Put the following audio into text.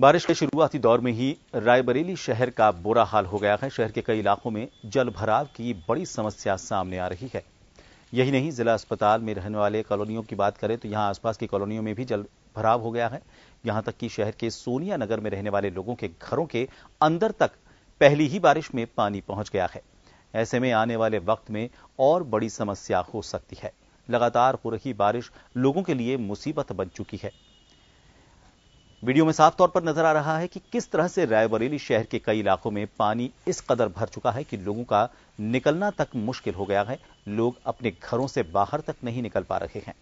बारिश के शुरुआती दौर में ही रायबरेली शहर का बुरा हाल हो गया है शहर के कई इलाकों में जल भराव की बड़ी समस्या सामने आ रही है यही नहीं जिला अस्पताल में रहने वाले कॉलोनियों की बात करें तो यहां आसपास की कॉलोनियों में भी जल भराव हो गया है यहां तक कि शहर के सोनिया नगर में रहने वाले लोगों के घरों के अंदर तक पहली ही बारिश में पानी पहुंच गया है ऐसे में आने वाले वक्त में और बड़ी समस्या हो सकती है लगातार हो रही बारिश लोगों के लिए मुसीबत बन चुकी है वीडियो में साफ तौर पर नजर आ रहा है कि किस तरह से रायबरेली शहर के कई इलाकों में पानी इस कदर भर चुका है कि लोगों का निकलना तक मुश्किल हो गया है लोग अपने घरों से बाहर तक नहीं निकल पा रहे हैं